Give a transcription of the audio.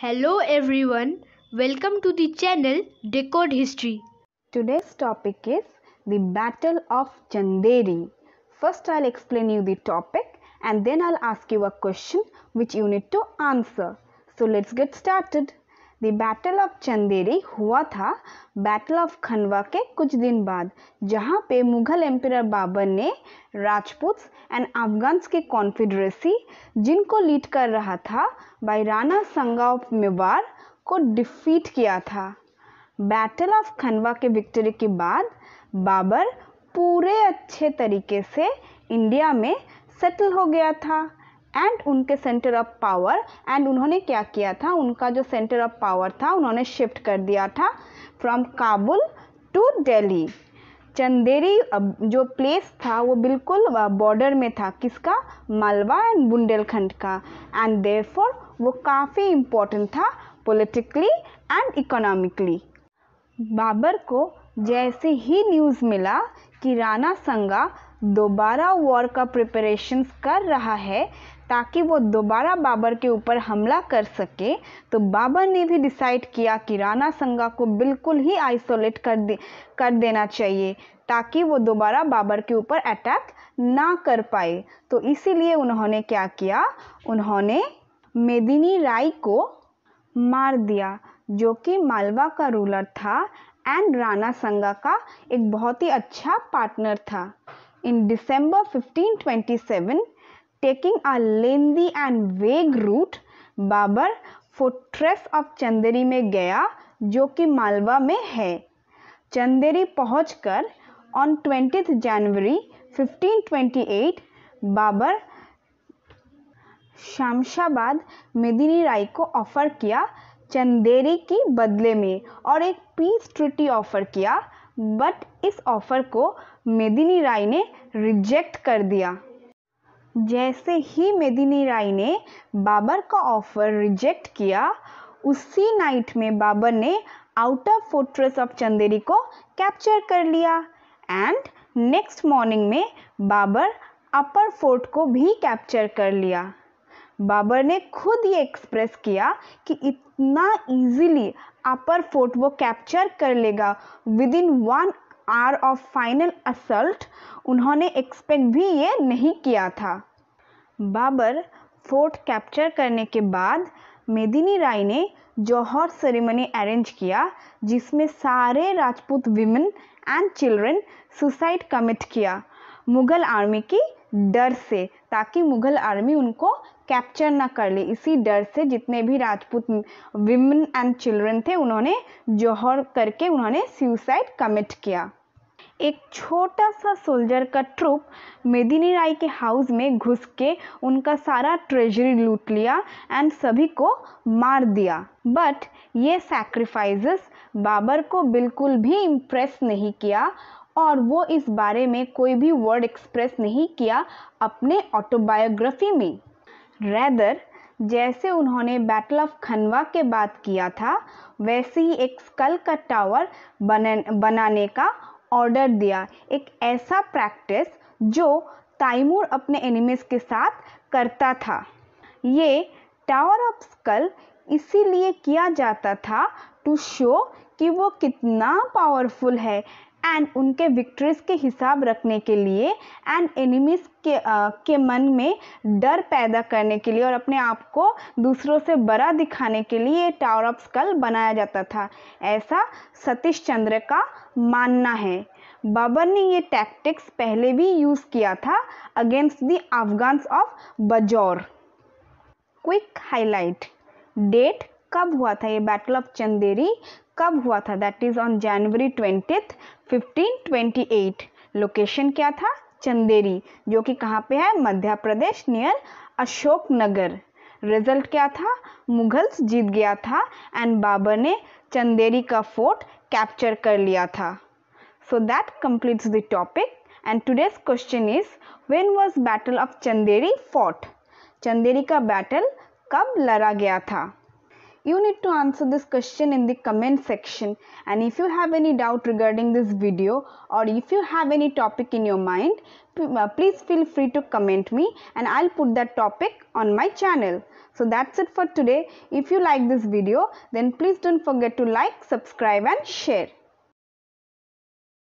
Hello everyone, welcome to the channel Decode History. Today's topic is the Battle of Chanderi. First I'll explain you the topic and then I'll ask you a question which you need to answer. So let's get started. The battle of Chanderi हुआ था battle of खनवा के कुछ दिन बाद जहाँ पे Mughal emperor Babur ने Rajput and Afghans के कॉन्फेडरेसी जिनको लीड कर रहा था बाई राना संगा ऑफ मेवार को डिफीट किया था बैटल ऑफ खनवा के विक्ट्री के बाद बाबर पूरे अच्छे तरीके से इंडिया में सेटल हो गया था एंड उनके सेंटर ऑफ पावर एंड उन्होंने क्या किया था उनका जो सेंटर ऑफ पावर था उन्होंने शिफ्ट कर दिया था फ्रॉम काबुल टू दिल्ली चंदेरी जो प्लेस था वो बिल्कुल बॉर्डर में था किसका मालवा एंड बुंदेलखंड का एंड देयरफॉर वो काफ़ी इम्पोर्टेंट था पॉलिटिकली एंड इकोनॉमिकली बाबर को जैसे ही न्यूज़ मिला कि राणा संगा दोबारा वॉर का प्रिपरेशंस कर रहा है ताकि वो दोबारा बाबर के ऊपर हमला कर सके तो बाबर ने भी डिसाइड किया कि राणा संगा को बिल्कुल ही आइसोलेट कर दे कर देना चाहिए ताकि वो दोबारा बाबर के ऊपर अटैक ना कर पाए तो इसीलिए उन्होंने क्या किया उन्होंने मेदिनी राय को मार दिया जो कि मालवा का रूलर था एंड राणा संगा का एक बहुत ही अच्छा पार्टनर था in December 1527 taking a lengthy and vague route, Babur fortress of Chanderi में गया जो कि मालवा में है चंदेरी पहुँच कर on twenty January 1528 Babur Shamsabad Medini Rai को ऑफर किया चंदेरी की बदले में और एक पीस ट्रिटी ऑफर किया बट इस ऑफर को मेदिनी राय ने रिजेक्ट कर दिया जैसे ही मेदिनी राय ने बाबर का ऑफर रिजेक्ट किया उसी नाइट में बाबर ने आउटर फोर्ट्रेस ऑफ चंदेरी को कैप्चर कर लिया एंड नेक्स्ट मॉर्निंग में बाबर अपर फोर्ट को भी कैप्चर कर लिया बाबर ने खुद ये एक्सप्रेस किया कि इतना इजीली अपर फोर्ट वो कैप्चर कर लेगा within one hour of final assault उन्होंने एक्सपेक्ट भी ये नहीं किया था बाबर फोर्ट कैप्चर करने के बाद मेदिनी राय ने जौहर सेरेमनी अरेंज किया जिसमें सारे Rajput women and children suicide commit किया मुग़ल आर्मी की डर से ताकि मुग़ल आर्मी उनको कैप्चर ना कर ले इसी डर से जितने भी राजपूत विमेन एंड चिल्ड्रन थे उन्होंने जौहर करके उन्होंने सुसाइड कमिट किया एक छोटा सा सोल्जर का ट्रुप मेदिनी राय के हाउस में घुस के उनका सारा ट्रेजरी लूट लिया एंड सभी को मार दिया बट ये सैक्रिफाइसेस बाबर को बिल्कुल भी इम्प्रेस नहीं किया और वो इस बारे में कोई भी वर्ड एक्सप्रेस नहीं किया अपने ऑटोबायोग्राफी में रैदर जैसे उन्होंने बैटल ऑफ खनवा के बाद किया था वैसे ही एक स्कल का टावर बनाने का ऑर्डर दिया एक ऐसा प्रैक्टिस जो ताइमूर अपने एनिमीज के साथ करता था ये टावर ऑफ स्कल इसीलिए किया जाता था टू शो कि वो कितना पावरफुल है एंड उनके विक्ट्रीज के हिसाब रखने के लिए एंड एनिमीज के आ, के मन में डर पैदा करने के लिए और अपने आप को दूसरों से बड़ा दिखाने के लिए टावर ऑफ स्कल बनाया जाता था ऐसा सतीश चंद्र का मानना है बाबर ने ये टैक्टिक्स पहले भी यूज़ किया था against the Afghans of Bajaur quick highlight date कब हुआ था ये बैटल ऑफ चंदेरी कब हुआ था that is on January twenty fifteen twenty eight location क्या था चंदेरी जो कि कहाँ पे है मध्य प्रदेश नियर अशोकनगर रिजल्ट क्या था मुगल्स जीत गया था एंड बाबर ने चंदेरी का फोर्ट कैप्चर कर लिया था so that completes the topic and today's question is when was battle of Chanderi fort Chanderi का बैटल कब लड़ा गया था You need to answer this question in the comment section and if you have any doubt regarding this video or if you have any topic in your mind, uh, please feel free to comment me and I'll put that topic on my channel. So that's it for today. If you like this video, then please don't forget to like, subscribe and share.